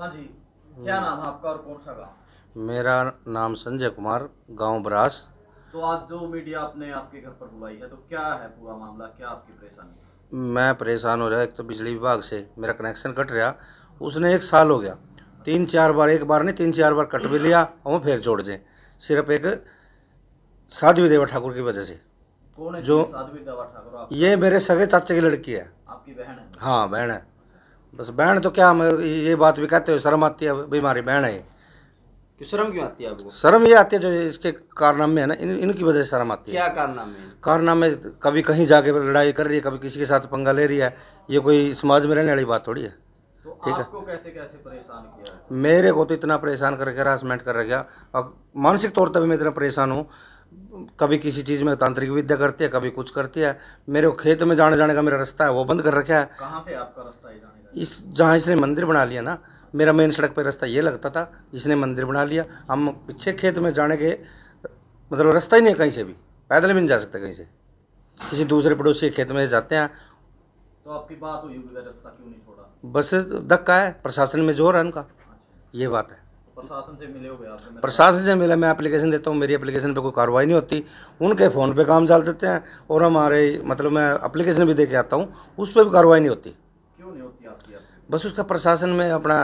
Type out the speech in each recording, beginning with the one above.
हाँ जी क्या नाम है आपका और कौन सा गांव मेरा नाम संजय कुमार गांव ब्रास तो आज जो मीडिया आपने आपके घर पर बुलाई है तो क्या है पूरा मामला क्या आपकी परेशानी मैं परेशान हो रहा एक तो बिजली विभाग से मेरा कनेक्शन कट रहा उसने एक साल हो गया तीन चार बार एक बार नहीं तीन चार बार कट भी लिया और वो फिर जोड़ दें सिर्फ एक साध्वी देवा ठाकुर की वजह से कौन है जो साध्वी देवा ठाकुर ये मेरे सगे चाचे की लड़की है आपकी बहन है हाँ बहन है बस बहन तो क्या हम ये बात भी कहते हो शर्म आती है भाई हमारी बहन है क्यों शर्म क्यों आती है आपको शर्म ये आती है जो इसके कारनामे है ना इन इनकी वजह से शर्म आती है क्या कारनामे है? कारनामे कभी कहीं जाके लड़ाई कर रही है कभी किसी के साथ पंगा ले रही है ये कोई समाज में रहने वाली बात थोड़ी है तो ठीक है कैसे कैसे परेशान किया मेरे को तो इतना परेशान करके हरासमेंट कर गया और मानसिक तौर पर भी मैं इतना परेशान हूँ कभी किसी चीज़ में तांत्रिक विद्या करती है कभी कुछ करती है मेरे खेत में जाने जाने का मेरा रास्ता है वो बंद कर रखा है कहाँ से आपका रास्ता है इस जहाँ इसने मंदिर बना लिया ना मेरा मेन सड़क पर रास्ता ये लगता था इसने मंदिर बना लिया हम पीछे खेत में जाने के मतलब रास्ता ही नहीं है कहीं से भी पैदल भी नहीं जा सकते कहीं से किसी दूसरे पड़ोसी के खेत में जाते हैं तो आपकी बात हुई रास्ता क्यों नहीं छोड़ा बस धक्का है प्रशासन में जोर है उनका अच्छा। ये बात है प्रशासन से मिले हो प्रशासन से मिला मैं एप्लीकेशन देता हूँ मेरी एप्लीकेशन पे कोई कार्रवाई नहीं होती उनके फ़ोन पे काम डाल देते हैं और हमारे मतलब मैं एप्लीकेशन भी दे के आता हूँ उस पर भी कार्रवाई नहीं होती बस उसका प्रशासन में अपना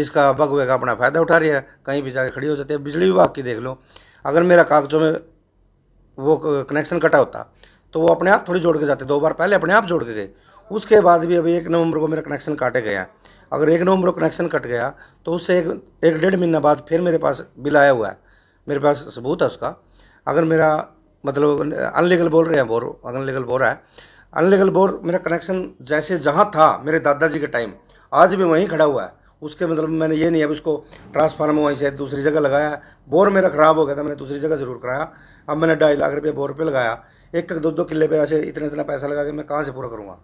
इसका वे का अपना फ़ायदा उठा रही है कहीं भी जाके खड़ी हो जाती है बिजली विभाग की देख लो अगर मेरा कागजों में वो कनेक्शन कटा होता तो वो अपने आप थोड़ी जोड़ के जाते दो बार पहले अपने आप जोड़ के गए उसके बाद भी अभी एक नवंबर को मेरा कनेक्शन काटे गया अगर एक नवंबर को कनेक्शन कट गया तो उससे एक एक डेढ़ महीना बाद फिर मेरे पास बिल आया हुआ है मेरे पास सबूत है उसका अगर मेरा मतलब अनलीगल बोल रहे हैं बोर अनलीगल बोल रहा है अनलीगल बोर मेरा कनेक्शन जैसे जहाँ था मेरे दादाजी के टाइम आज भी वहीं खड़ा हुआ है उसके मतलब मैंने ये नहीं अब इसको ट्रांसफार्मर वहीं से दूसरी जगह लगाया बोर मेरा ख़राब हो गया था मैंने दूसरी जगह ज़रूर कराया अब मैंने ढाई लाख रुपये बोर पर लगाया एक एक दो दो किले पर ऐसे इतना इतना पैसा लगा के मैं कहाँ से पूरा करूँगा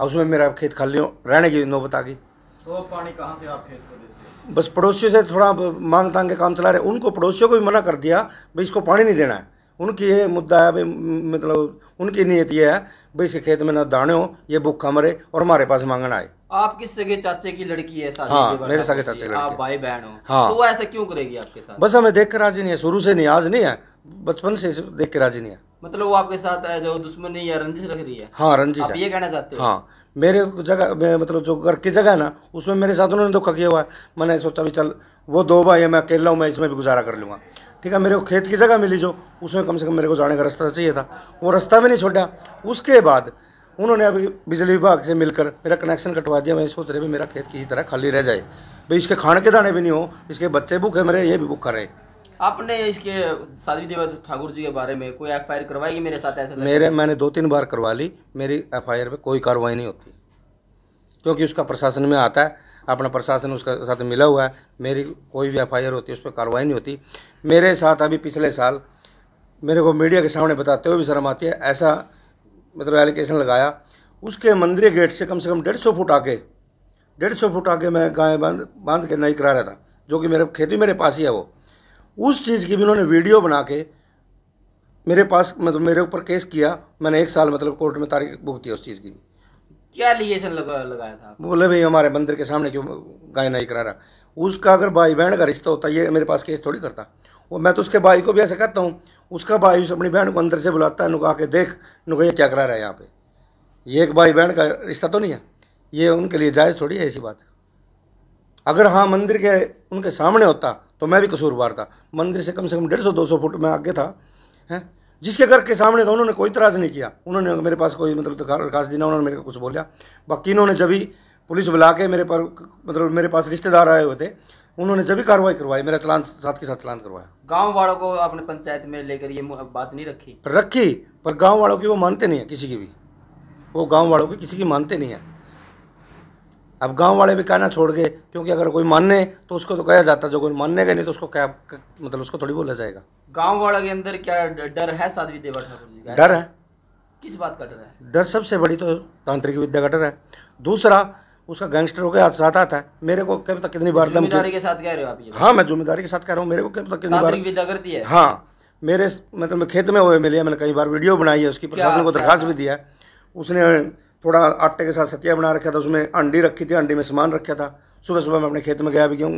अब उसमें मेरा खेत खाली रहने की नौबत आ गई तो पानी कहाँ से आप खेत को देते बस पड़ोसियों से थोड़ा मांग तांग के काम चला रहे उनको पड़ोसियों को भी मना कर दिया भाई इसको पानी नहीं देना है उनकी ये मुद्दा है भाई मतलब उनकी नीयत ये है भाई इसके खेत में ना दाने हो ये भूखा मरे और हमारे पास मांगना आए आप किस सगे चाचे की लड़की है शादी हाँ, मेरे सगे चाचे की लड़की आप भाई बहन हो हाँ तो वो ऐसा क्यों करेगी आपके साथ बस हमें देख कर राजी नहीं है शुरू से नहीं आज नहीं है बचपन से देख के राजी नहीं है मतलब वो आपके साथ है जो दुश्मन नहीं है रंजिश रख रही है हाँ रंजिश ये कहना चाहते हैं हाँ मेरे जगह मेरे मतलब जो घर की जगह है ना उसमें मेरे साथ उन्होंने धोखा किया हुआ है मैंने सोचा भी चल वो दो भाई है मैं अकेला हूँ मैं इसमें भी गुजारा कर लूँगा ठीक है मेरे को खेत की जगह मिली जो उसमें कम से कम मेरे को जाने का रास्ता तो चाहिए था वो रास्ता भी नहीं छोड़ा उसके बाद उन्होंने अभी बिजली विभाग से मिलकर मेरा कनेक्शन कटवा दिया मैं सोच रहे भी मेरा खेत किसी तरह खाली रह जाए भाई इसके खाने के दाने भी नहीं हो इसके बच्चे भूखे मेरे ये भी भूखा रहे आपने इसके साधवी देव ठाकुर जी के बारे में कोई एफ आई आर करवाई मेरे साथ ऐसा मेरे मैंने दो तीन बार करवा ली मेरी एफ आई आर पर कोई कार्रवाई नहीं होती क्योंकि उसका प्रशासन में आता है अपना प्रशासन उसके साथ मिला हुआ है मेरी कोई भी एफ होती है उस पर कार्रवाई नहीं होती मेरे साथ अभी पिछले साल मेरे को मीडिया के सामने बताते हुए भी शर्म आती है ऐसा मतलब एलिकेशन लगाया उसके मंदिर गेट से कम से कम डेढ़ सौ फुट आके डेढ़ सौ फुट आके मैं गाय बांध बांध के नहीं करा रहा था जो कि मेरे खेती मेरे पास ही है वो उस चीज़ की भी उन्होंने वीडियो बना के मेरे पास मतलब मेरे ऊपर केस किया मैंने एक साल मतलब कोर्ट में तारीख भुगती उस चीज़ की भी क्या लिएशन लगा लगाया था बोले भाई हमारे मंदिर के सामने क्यों गाय नहीं करा रहा उसका अगर भाई बहन का रिश्ता होता ये मेरे पास केस थोड़ी करता और मैं तो उसके भाई को भी ऐसा कहता हूँ उसका भाई उस अपनी बहन को अंदर से बुलाता है नुका के देख नुका ये क्या करा रहा है यहाँ पे ये एक भाई बहन का रिश्ता तो नहीं है ये उनके लिए जायज़ थोड़ी है ऐसी बात अगर हाँ मंदिर के उनके सामने होता तो मैं भी कसूरवार था मंदिर से कम से कम डेढ़ सौ दो सौ फुट में आगे था हैं जिसके घर के सामने था उन्होंने कोई इतराज़ नहीं किया उन्होंने मेरे पास कोई मतलब दरखास्त तो दी ना उन्होंने मेरे को कुछ बोला बाकी इन्होंने जब भी पुलिस बुला के मेरे पर मतलब मेरे पास रिश्तेदार आए हुए थे उन्होंने जब भी कार्रवाई करवाई मेरा चलान साथ के साथ चलान करवाया गांव वालों को आपने पंचायत में लेकर ये बात नहीं रखी रखी पर गांव वालों की वो मानते नहीं है किसी की भी वो गांव वालों की किसी की मानते नहीं है अब गांव वाले भी कहना छोड़ गए क्योंकि अगर कोई मानने तो उसको तो कहा जाता जो कोई मानने का नहीं तो उसको क्या मतलब उसको थोड़ी बोला जाएगा गांव वाले के अंदर क्या डर है साधवी देवा ठाकुर जी का डर है किस बात का डर है डर सबसे बड़ी तो तांत्रिक विद्या का डर है दूसरा उसका गैंगस्टरों के साथ आता है मेरे को कब तक कितनी बार तो दम के साथ कह रहे हो आप ये हाँ मैं जिम्मेदारी के साथ कह रहा हूँ मेरे को कब तक कितनी बार विद्या करती है हाँ मेरे मतलब खेत में हुए मिले मैंने कई बार वीडियो बनाई है उसकी प्रशासन को दरखास्त भी दिया है उसने थोड़ा आटे के साथ सतिया बना रखा था उसमें अंडी रखी थी अंडी में सामान रखा था सुबह सुबह मैं अपने खेत में गया भी क्यों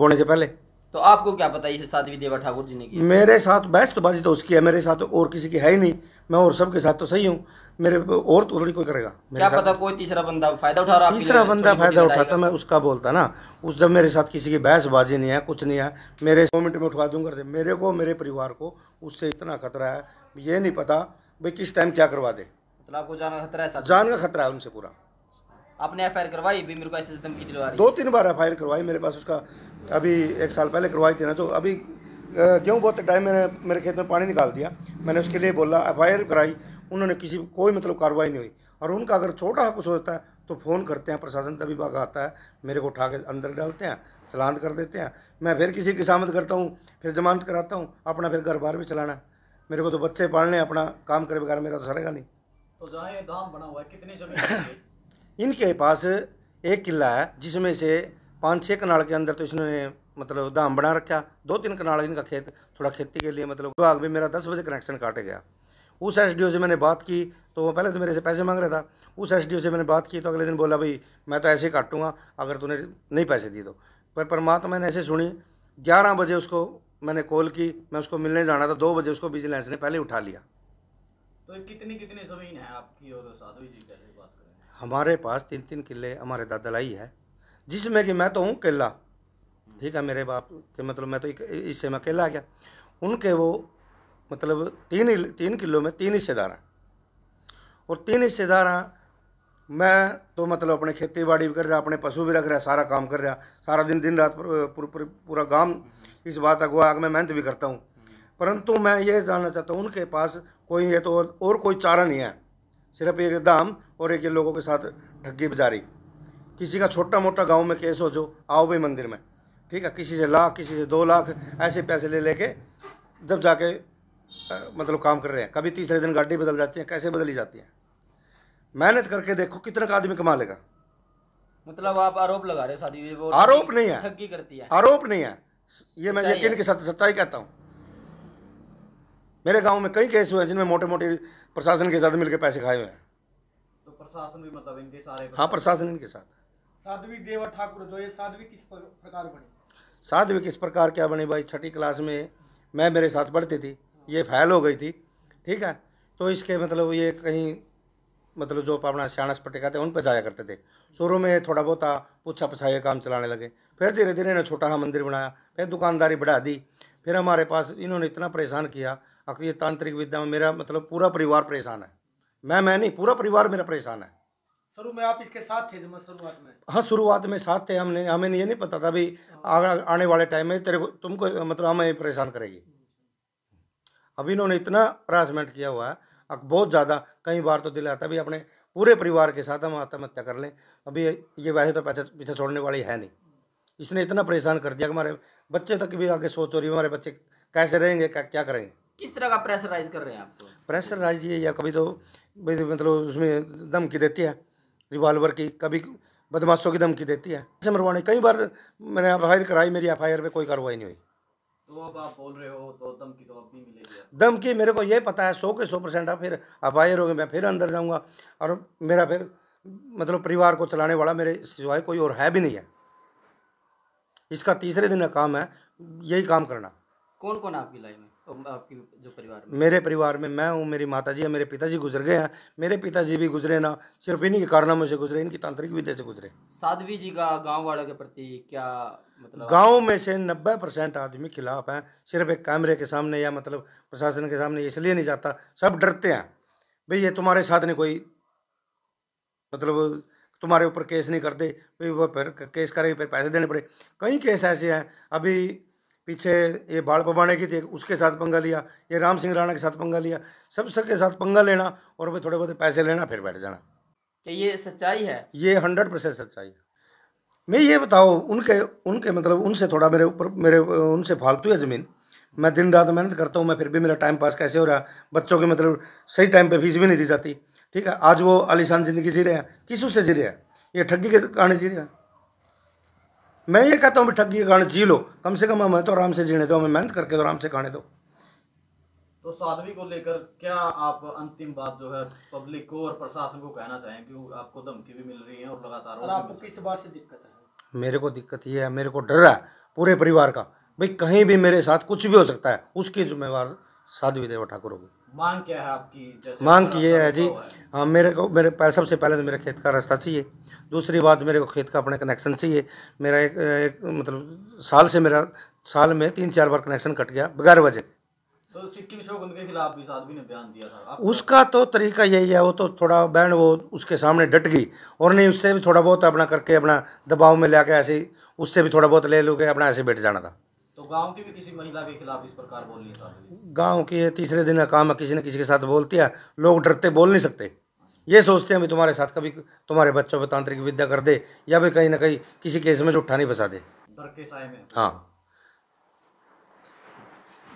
बोने से पहले तो आपको क्या पता इसे साध्वी देवा ठाकुर जी ने की मेरे साथ बहस तो बाजी तो उसकी है मेरे साथ और किसी की है ही नहीं मैं और सबके साथ तो सही हूँ मेरे और तो थोड़ी कोई करेगा क्या पता कोई तीसरा बंदा फायदा उठा रहा तीसरा बंदा फायदा उठाता मैं उसका बोलता ना उस जब मेरे साथ किसी की बहस बाजी नहीं है कुछ नहीं है मेरे दो मिनट में उठवा दूंगा मेरे को मेरे परिवार को उससे इतना खतरा है ये नहीं पता भाई किस टाइम क्या करवा दे आपको जान का खतरा है जान का खतरा है उनसे पूरा आपने एफ करवाई भी मेरे को ऐसे धमकी दिलवा दो तीन बार एफ करवाई मेरे पास उसका अभी एक साल पहले करवाई थी ना जो तो अभी गेहूँ बहुत टाइम मैंने मेरे खेत में पानी निकाल दिया मैंने उसके लिए बोला एफ कराई उन्होंने किसी कोई मतलब कार्रवाई नहीं हुई और उनका अगर छोटा सा कुछ होता है तो फ़ोन करते हैं प्रशासन तभी भाग आता है मेरे को उठा के अंदर डालते हैं चलान कर देते हैं मैं फिर किसी की सामद करता हूँ फिर जमानत कराता हूँ अपना फिर घर बार भी चलाना मेरे को तो बच्चे पालने अपना काम करे बगैर मेरा तो सरेगा नहीं तो इनके पास एक किला है जिसमें से पाँच छः कनाल के अंदर तो इसने मतलब धाम बना रखा दो तीन कनाल इनका खेत थोड़ा खेती के लिए मतलब विभाग में मेरा दस बजे कनेक्शन काटे गया उस एस से मैंने बात की तो वो पहले तो मेरे से पैसे मांग रहा था उस एस से मैंने बात की तो अगले दिन बोला भाई मैं तो ऐसे ही काटूँगा अगर तूने नहीं पैसे दिए तो पर परमात्मा ने ऐसे सुनी ग्यारह बजे उसको मैंने कॉल की मैं उसको मिलने जाना था दो बजे उसको विजिलेंस ने पहले उठा लिया तो कितनी कितनी ज़मीन है आपकी और जी का बात करें हमारे पास तीन तीन किले हमारे दादालाई है जिसमें कि मैं तो हूँ किला ठीक है मेरे बाप के मतलब मैं तो इससे मैं अकेला गया उनके वो मतलब तीन तीन किलो में तीन हिस्सेदार हैं और तीन हिस्सेदार हैं मैं तो मतलब अपने खेती बाड़ी भी कर रहा अपने पशु भी रख रहा सारा काम कर रहा सारा दिन दिन रात पूरा गांव इस बात अगुआ आग में मेहनत भी करता हूँ परंतु मैं ये जानना चाहता हूँ उनके पास कोई ये तो और, और कोई चारा नहीं है सिर्फ एक दाम और एक लोगों के साथ ठगी बजारी किसी का छोटा मोटा गांव में केस हो जो आओ भाई मंदिर में ठीक है किसी से लाख किसी से दो लाख ऐसे पैसे ले लेके जब जाके मतलब काम कर रहे हैं कभी तीसरे दिन गाड़ी बदल जाती है कैसे बदली जाती है मेहनत करके देखो कितना का आदमी कमा लेगा मतलब आप आरोप लगा रहे शादी आरोप नहीं है ठगी करती है आरोप नहीं है ये मैं यकीन के साथ सच्चाई कहता हूँ मेरे गांव में कई केस हुए हैं जिनमें मोटे मोटे प्रशासन के साथ मिलकर पैसे खाए हुए हैं तो प्रशासन भी मतलब इनके सारे हाँ प्रशासन इनके साथ साध्वी देवा ठाकुर जो ये साध्वी किस प्रकार बनी साध्वी किस प्रकार क्या बनी भाई छठी क्लास में मैं मेरे साथ पढ़ती थी ये फैल हो गई थी ठीक है तो इसके मतलब ये कहीं मतलब जो अपना सियाणस पटेका थे उन पर जाया करते थे शुरू में थोड़ा बहुत पूछा पछाया काम चलाने लगे फिर धीरे धीरे इन्होंने छोटा सा मंदिर बनाया फिर दुकानदारी बढ़ा दी फिर हमारे पास इन्होंने इतना परेशान किया आखिर ये तांत्रिक विद्या में मेरा मतलब पूरा परिवार परेशान है मैं मैं नहीं पूरा परिवार मेरा परेशान है शुरू में आप इसके साथ थे शुरुआत में हाँ शुरुआत में साथ थे हमने हमें ये नहीं पता था भाई आने वाले टाइम में तेरे को तुमको मतलब हमें परेशान करेगी अभी इन्होंने इतना हरासमेंट किया हुआ है बहुत ज़्यादा कई बार तो दिल आता भी अपने पूरे परिवार के साथ हम आत्महत्या कर लें अभी ये वैसे तो पैसा पीछे छोड़ने वाली है नहीं इसने इतना परेशान कर दिया कि हमारे बच्चे तक भी आगे सोच हो रही है हमारे बच्चे कैसे रहेंगे क्या क्या करेंगे किस तरह का प्रेशराइज कर रहे हैं आप प्रेशराइज ये या कभी तो, तो मतलब उसमें दम की देती है रिवॉल्वर की कभी बदमाशों की धमकी देती है ऐसे मरवाने कई बार मैंने एफ आई कराई मेरी एफ आई पे कोई कार्रवाई नहीं हुई तो अब आप बोल रहे हो तो धमकी तो अब मिलेगी धमकी मेरे को ये पता है सौ के सौ परसेंट आप फिर एफ आई होगी मैं फिर अंदर जाऊँगा और मेरा फिर मतलब परिवार को चलाने वाला मेरे सिवाय कोई और है भी नहीं है इसका तीसरे दिन का काम है यही काम करना कौन कौन आपकी लाइफ में आपकी जो परिवार में मेरे परिवार में मैं हूँ मेरी माता जी है मेरे पिताजी गुजर गए हैं मेरे पिताजी भी गुजरे ना सिर्फ इन्हीं के कारनामों से गुजरे इनकी तांत्रिक विद्या से गुजरे साधवी जी का गांव वालों के प्रति क्या मतलब गांव में से नब्बे परसेंट आदमी खिलाफ हैं सिर्फ एक कैमरे के सामने या मतलब प्रशासन के सामने इसलिए नहीं जाता सब डरते हैं भाई ये तुम्हारे साथ नहीं कोई मतलब तुम्हारे ऊपर केस नहीं करते फिर वो फिर केस करे फिर पैसे देने पड़े कई केस ऐसे हैं अभी पीछे ये बाल पबाने की थी उसके साथ पंगा लिया ये राम सिंह राणा के साथ पंगा लिया सब सबके साथ पंगा लेना और भाई थोड़े बहुत पैसे लेना फिर बैठ जाना तो ये सच्चाई है ये हंड्रेड परसेंट सच्चाई है मैं ये बताओ उनके उनके मतलब उनसे थोड़ा मेरे ऊपर मेरे उनसे फालतू है ज़मीन मैं दिन रात मेहनत करता हूँ मैं फिर भी मेरा टाइम पास कैसे हो रहा है बच्चों के मतलब सही टाइम पर फीस भी नहीं दी जाती ठीक है आज वो आलिशान ज़िंदगी जी रहे हैं किस उससे जी रहे हैं ये ठगी के कारण जी रहे हैं मैं ये कहता हूँ भी ठगी खाने जी लो कम से कम हमें तो आराम से जीने दो हमें मेहनत करके तो आराम से खाने दो तो साधवी को लेकर क्या आप अंतिम बात जो है पब्लिक को और प्रशासन को कहना चाहें क्योंकि आपको धमकी भी मिल रही है और लगातार और आपको किस बात से दिक्कत है मेरे को दिक्कत ये है मेरे को डर है पूरे परिवार का भाई कहीं भी मेरे साथ कुछ भी हो सकता है उसकी जिम्मेवार साधवी देवा ठाकुर होगी मांग क्या है आपकी जैसे मांग की ये है जी हाँ मेरे को मेरे पहले सबसे पहले तो मेरे खेत का रास्ता चाहिए दूसरी बात मेरे को खेत का अपने कनेक्शन चाहिए मेरा एक, एक मतलब साल से मेरा साल में तीन चार बार कनेक्शन कट गया बगैर वजह के तो उसका तो तरीका यही है वो तो थोड़ा बहन वो उसके सामने डट गई और नहीं उससे भी थोड़ा बहुत अपना करके अपना दबाव में ले ऐसे उससे भी थोड़ा बहुत ले लो के अपना ऐसे बैठ जाना था तो गांव की भी किसी महिला के खिलाफ इस प्रकार बोल रही है की है तीसरे दिन काम है किसी ने किसी के साथ बोलती है लोग डरते बोल नहीं सकते ये सोचते हैं भी तुम्हारे साथ कभी तुम्हारे बच्चों पर तांत्रिक विद्या कर दे या भी कहीं ना कहीं किसी केस में झूठा नहीं फंसा दे डर हाँ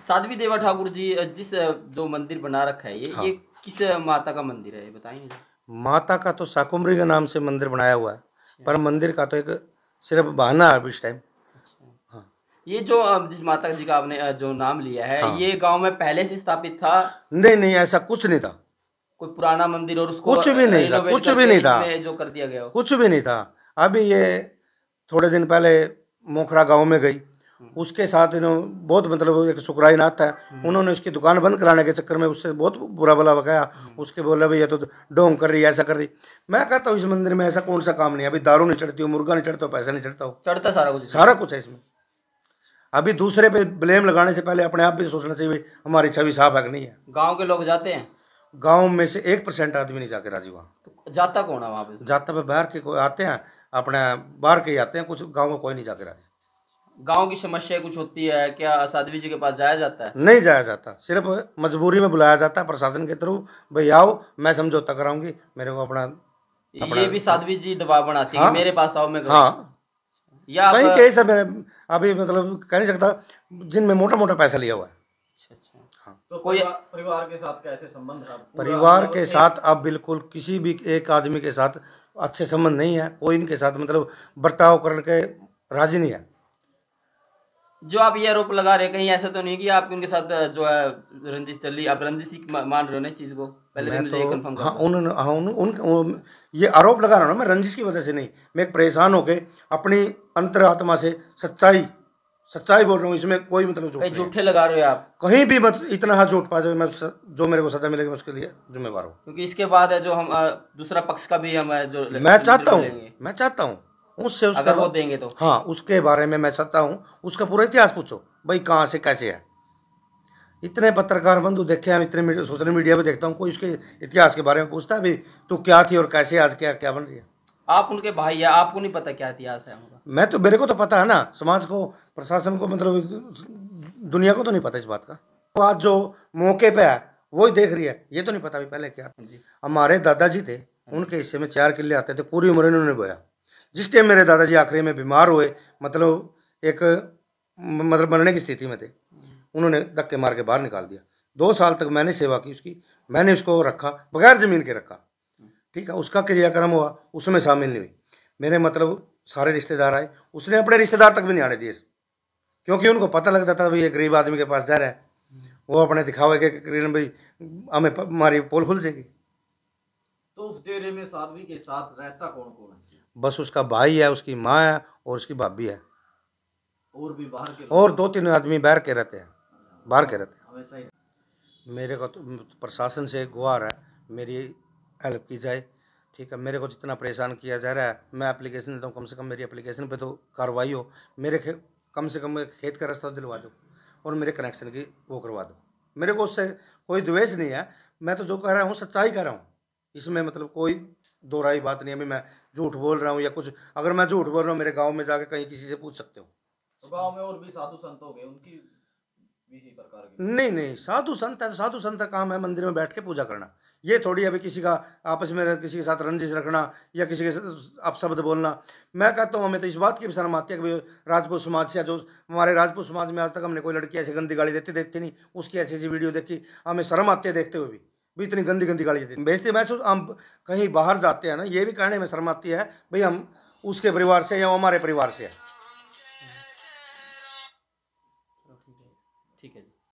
साध्वी देवा ठाकुर जी जिस जो मंदिर बना रखा है ये हाँ। ये किस माता का मंदिर है बताएंगे माता का तो साकुमरी के नाम से मंदिर बनाया हुआ है पर मंदिर का तो एक सिर्फ बहाना है इस टाइम ये जो जिस माता जी का आपने जो नाम लिया है हाँ। ये गांव में पहले से स्थापित था नहीं नहीं ऐसा कुछ नहीं था कोई पुराना मंदिर और उसको कुछ भी नहीं था कुछ भी नहीं था जो कर दिया गया कुछ भी नहीं था अभी ये थोड़े दिन पहले मोखरा गांव में गई हम्म। उसके साथ इन्होंने बहुत मतलब एक सुकराई नाथ था हम्म। उन्होंने उसकी दुकान बंद कराने के चक्कर में उससे बहुत बुरा भला बकाया हम्म। उसके बोले भाई ये तो डोंग कर रही है ऐसा कर रही मैं कहता हूँ इस मंदिर में ऐसा कौन सा काम नहीं अभी दारू नहीं चढ़ती हो मुर्गा नहीं चढ़ता हो पैसा नहीं चढ़ता हो चढ़ता सारा कुछ सारा कुछ है इसमें अभी दूसरे पे ब्लेम लगाने से पहले अपने आप भी तो सोचना चाहिए हमारी छवि साफ है कि नहीं है गांव के लोग जाते हैं गांव में से एक परसेंट आदमी नहीं जाके राजी वहाँ तो जाता कौन है वहाँ पे जाता पे बाहर के कोई आते हैं अपने बाहर के आते हैं कुछ गाँव में कोई नहीं जाके राजी गाँव की समस्या कुछ होती है क्या साधवी जी के पास जाया जाता है नहीं जाया जाता सिर्फ मजबूरी में बुलाया जाता है प्रशासन के थ्रू भाई आओ मैं समझौता कराऊंगी मेरे को अपना, ये भी साधवी जी दबाव बनाती है हाँ। मेरे पास आओ मैं हाँ या वही केस है मेरे अभी मतलब कह नहीं सकता जिनमें मोटा मोटा पैसा लिया हुआ है अच्छा, अच्छा। हाँ। तो कोई परिवार के साथ कैसे संबंध था परिवार मतलब के साथ अब बिल्कुल किसी भी एक आदमी के साथ अच्छे संबंध नहीं है कोई इनके साथ मतलब बर्ताव करने के राजी नहीं है जो आप ये आरोप लगा रहे कहीं ऐसा तो नहीं कि आप उनके साथ जो है रंजिश चल रही आप रंजिश ही मान रहे हो ना इस चीज़ को पहले मैं तो, हाँ उन हाँ उन, उन, उन ये आरोप लगा रहा हूँ ना मैं रंजिश की वजह से नहीं मैं एक परेशान होकर अपनी अंतरात्मा से सच्चाई सच्चाई बोल रहा हूँ इसमें कोई मतलब झूठे झूठे लगा रहे हो आप कहीं भी मत इतना हाथ झूठ पा जाए मैं जो मेरे को सजा मिलेगी मैं उसके लिए जिम्मेवार हूँ क्योंकि इसके बाद है जो हम दूसरा पक्ष का भी हम जो मैं चाहता हूँ मैं चाहता हूँ उससे उसका वो देंगे तो हाँ उसके बारे में मैं चाहता हूँ उसका पूरा इतिहास पूछो भाई कहाँ से कैसे है इतने पत्रकार बंधु देखे हैं इतने सोशल मीडिया पर देखता हूँ कोई उसके इतिहास के बारे में पूछता है भाई तो क्या थी और कैसे आज क्या क्या बन रही है आप उनके भाई है आपको नहीं पता क्या इतिहास है उनका मैं तो मेरे को तो पता है ना समाज को प्रशासन को मतलब दुनिया को तो नहीं पता इस बात का तो आज जो मौके पे है वो ही देख रही है ये तो नहीं पता भी पहले क्या हमारे दादाजी थे उनके हिस्से में चार किले आते थे पूरी उम्र इन्होंने बोया जिस टाइम मेरे दादाजी आखिरी में बीमार हुए मतलब एक मतलब मरने की स्थिति में थे उन्होंने धक्के मार के बाहर निकाल दिया दो साल तक मैंने सेवा की उसकी मैंने उसको रखा बगैर ज़मीन के रखा ठीक है उसका क्रियाक्रम हुआ उसमें शामिल नहीं हुई मेरे मतलब सारे रिश्तेदार आए उसने अपने रिश्तेदार तक भी नहीं आने दिए क्योंकि उनको पता लग जाता था भाई ये गरीब आदमी के पास जा रहा है वो अपने दिखावे के करीब भाई हमें हमारी पोल खुल जाएगी तो उस डेरे में साधवी के साथ रहता कौन कौन है बस उसका भाई है उसकी माँ है और उसकी भाभी है और भी बाहर के और दो तीन आदमी बाहर के रहते हैं बाहर के रहते हैं मेरे को तो प्रशासन से गुहार है मेरी हेल्प की जाए ठीक है मेरे को जितना परेशान किया जा रहा है मैं एप्लीकेशन देता हूँ कम से कम मेरी एप्लीकेशन पे तो कार्रवाई हो मेरे कम से कम खेत का रास्ता दिलवा दो और मेरे कनेक्शन की वो करवा दो मेरे को उससे कोई द्वेष नहीं है मैं तो जो कह रहा हूँ सच्चाई कह रहा हूँ इसमें मतलब कोई दो बात नहीं है अभी मैं झूठ बोल रहा हूँ या कुछ अगर मैं झूठ बोल रहा हूँ मेरे गाँव में जाके कहीं किसी से पूछ सकते हो तो गाँव में और भी साधु संत हो गए उनकी नहीं नहीं साधु संत है साधु संत का काम है मंदिर में बैठ के पूजा करना ये थोड़ी अभी किसी का आपस में किसी के साथ रंजिश रखना या किसी के आप शब्द बोलना मैं कहता हूँ हमें तो इस बात की भी शर्म आती है कि राजपूत समाज से जो हमारे राजपूत समाज में आज तक हमने कोई लड़की ऐसी गंदी गाड़ी देती देखती नहीं उसकी ऐसी ऐसी वीडियो देखी हमें शर्म आती है देखते हुए भी भी इतनी गंदी गंदी गाली देती बेजती महसूस हम कहीं बाहर जाते हैं ना ये भी कहने में शर्माती है भाई हम उसके परिवार से या हमारे परिवार से है